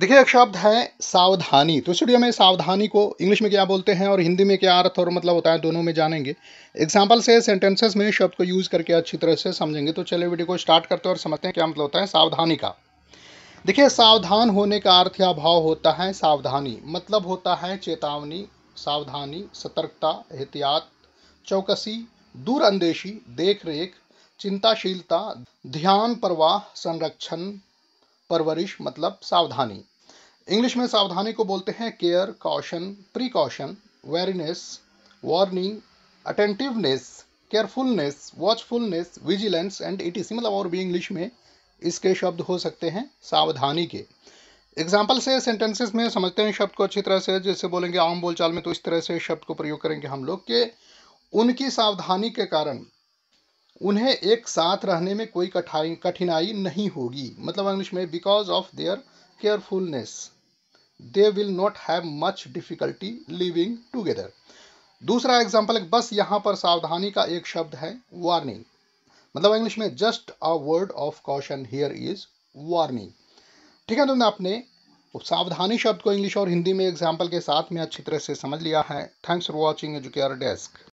देखिए एक शब्द है सावधानी तो स्टूडियो में सावधानी को इंग्लिश में क्या बोलते हैं और हिंदी में क्या अर्थ और मतलब होता है दोनों में जानेंगे एग्जाम्पल से सेंटेंसेस में शब्द को यूज़ करके अच्छी तरह से समझेंगे तो चलिए वीडियो को स्टार्ट करते हैं और समझते हैं क्या मतलब होता है सावधानी का देखिए सावधान होने का अर्थ या भाव होता है सावधानी मतलब होता है चेतावनी सावधानी सतर्कता एहतियात चौकसी दूरअंदेशी देख रेख चिंताशीलता ध्यान प्रवाह संरक्षण परवरिश मतलब सावधानी इंग्लिश में सावधानी को बोलते हैं care caution precaution wariness warning attentiveness carefulness watchfulness vigilance and it is मतलब और भी इंग्लिश में इसके शब्द हो सकते हैं सावधानी के एग्जाम्पल से सेंटेंसेस में समझते हैं शब्द को अच्छी तरह से जैसे बोलेंगे आम बोलचाल में तो इस तरह से शब्द को प्रयोग करेंगे हम लोग कि उनकी सावधानी के कारण उन्हें एक साथ रहने में कोई कठाई कठिनाई नहीं होगी मतलब इंग्लिश में because of their carefulness they will not have much difficulty living together दूसरा एग्जाम्पल बस यहाँ पर सावधानी का एक शब्द है वार्निंग मतलब इंग्लिश में just a word of caution here is warning ठीक है तुमने तो अपने सावधानी शब्द को इंग्लिश और हिंदी में एग्जाम्पल के साथ में अच्छी तरह से समझ लिया है thanks for watching Educare desk